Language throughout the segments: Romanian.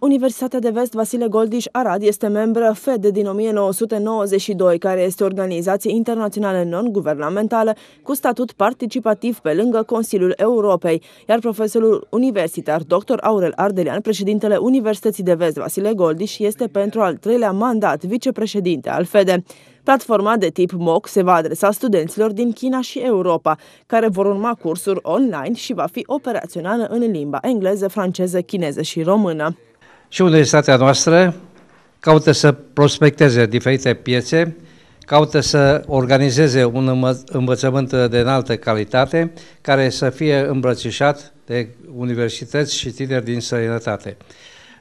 Universitatea de Vest Vasile Goldiș Arad este membră FED din 1992, care este o organizație internațională non-guvernamentală cu statut participativ pe lângă Consiliul Europei, iar profesorul universitar dr. Aurel Ardelian, președintele Universității de Vest Vasile Goldiș, este pentru al treilea mandat vicepreședinte al Fed. Platforma de tip MOOC se va adresa studenților din China și Europa, care vor urma cursuri online și va fi operațională în limba engleză, franceză, chineză și română. Și universitatea noastră caută să prospecteze diferite piețe, caută să organizeze un învățământ de înaltă calitate care să fie îmbrățișat de universități și tineri din străinătate.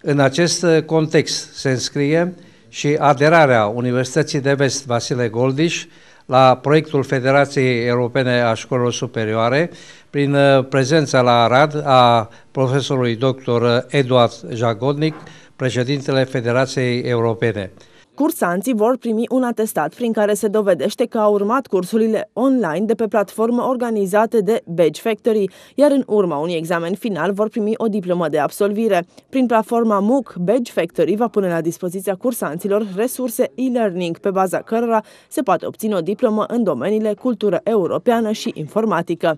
În acest context se înscrie și aderarea Universității de Vest Vasile Goldiș la proiectul Federației Europene a Școlilor Superioare, prin uh, prezența la Arad a profesorului dr. Uh, Eduard Jagodnic, președintele Federației Europene. Cursanții vor primi un atestat prin care se dovedește că au urmat cursurile online de pe platformă organizate de Badge Factory, iar în urma unui examen final vor primi o diplomă de absolvire. Prin platforma MOOC, Badge Factory va pune la dispoziția cursanților resurse e-learning, pe baza cărora se poate obține o diplomă în domeniile cultură europeană și informatică.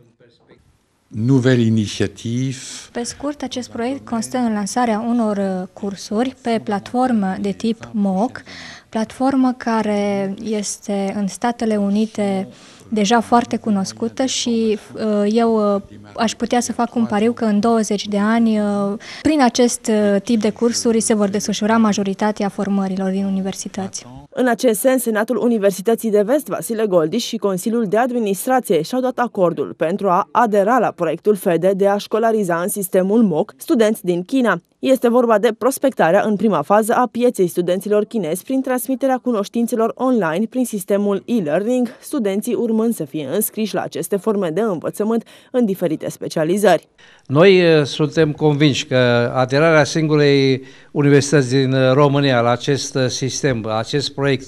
Nouvelle Initiative. Pe scurt, acest proiect constă în lansarea unor uh, cursuri pe platformă de tip MOOC, platformă care este în Statele Unite deja foarte cunoscută și uh, eu uh, aș putea să fac un pariu că în 20 de ani, uh, prin acest tip de cursuri, se vor desfășura majoritatea formărilor din universități. În acest sens, Senatul Universității de Vest, Vasile Goldiș și Consiliul de Administrație și-au dat acordul pentru a adera la proiectul FEDE de a școlariza în sistemul MOC studenți din China. Este vorba de prospectarea în prima fază a pieței studenților chinezi prin transmiterea cunoștințelor online prin sistemul e-learning, studenții urmând să fie înscriși la aceste forme de învățământ în diferite specializări. Noi eh, suntem convinși că aderarea singurei universități din eh, România la acest eh, sistem, acest proiect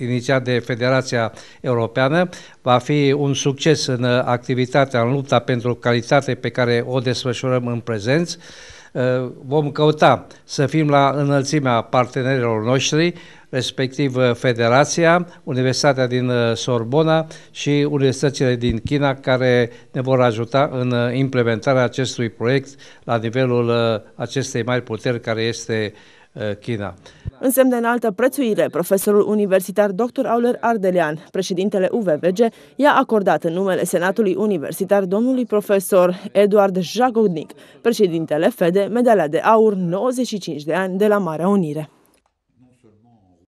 inițiat de Federația Europeană, va fi un succes în activitatea, în lupta pentru calitate pe care o desfășurăm în prezență. Eh, vom căuta să fim la înălțimea partenerilor noștri, respectiv eh, Federația, Universitatea din eh, Sorbona și universitățile din China care ne vor ajuta în implementarea acestui proiect la nivelul acestei mari puteri care este China. În de înaltă prețuire, profesorul universitar dr. Auler Ardelean, președintele UVVG, i-a acordat în numele Senatului Universitar domnului profesor Eduard Jagodnic, președintele FEDE, medalia de aur 95 de ani de la Marea Unire.